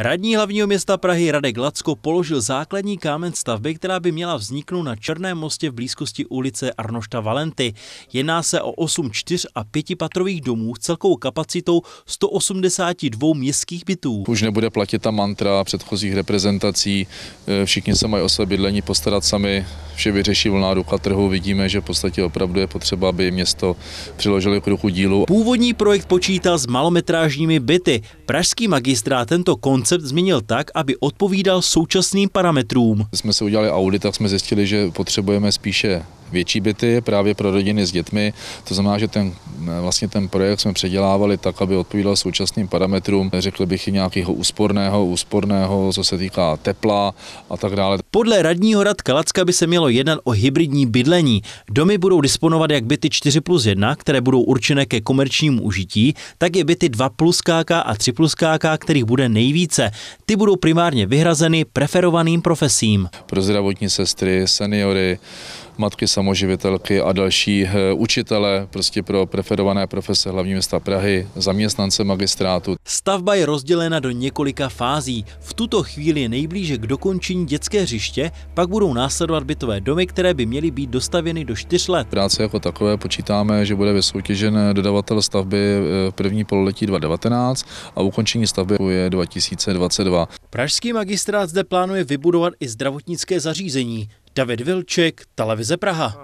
Radní hlavního města Prahy Radek Lacko položil základní kámen stavby, která by měla vzniknout na Černém mostě v blízkosti ulice Arnošta Valenty. Jedná se o 8 čtyř a pětipatrových domů s celkovou kapacitou 182 městských bytů. Už nebude platit ta mantra předchozích reprezentací, e, všichni se mají o své bydlení postarat sami, vše vyřeší volná ruka trhu. Vidíme, že v podstatě opravdu je potřeba, aby město přiložilo k ruchu dílu. Původní projekt počítal s malometrážními byty. Pražský magistrát tento koncept změnil tak, aby odpovídal současným parametrům. Jsme se udělali audit, tak jsme zjistili, že potřebujeme spíše větší byty právě pro rodiny s dětmi. To znamená, že ten, eh, vlastně ten projekt jsme předělávali tak, aby odpovídal současným parametrům, řekl bych i nějakého úsporného, úsporného, co se týká tepla a tak dále. Podle radního Radka Lacka by se mělo jednat o hybridní bydlení. Domy budou disponovat jak byty 4 plus 1, které budou určené ke komerčnímu užití, tak je byty 2 plus KK a 3 plus KK, kterých bude nejvíce. Ty budou primárně vyhrazeny preferovaným profesím. Pro zdravotní sestry, seniory, matky samoživitelky a další eh, učitele prostě pro preferované profese hlavní města Prahy, zaměstnance magistrátu. Stavba je rozdělena do několika fází. V tuto chvíli je nejblíže k dokončení dětské hřiště, pak budou následovat bytové domy, které by měly být dostavěny do 4 let. Práce jako takové počítáme, že bude vysoutěžen dodavatel stavby v eh, první pololetí 2019 a ukončení stavby je 2022. Pražský magistrát zde plánuje vybudovat i zdravotnické zařízení. David Vilček, Televize Praha.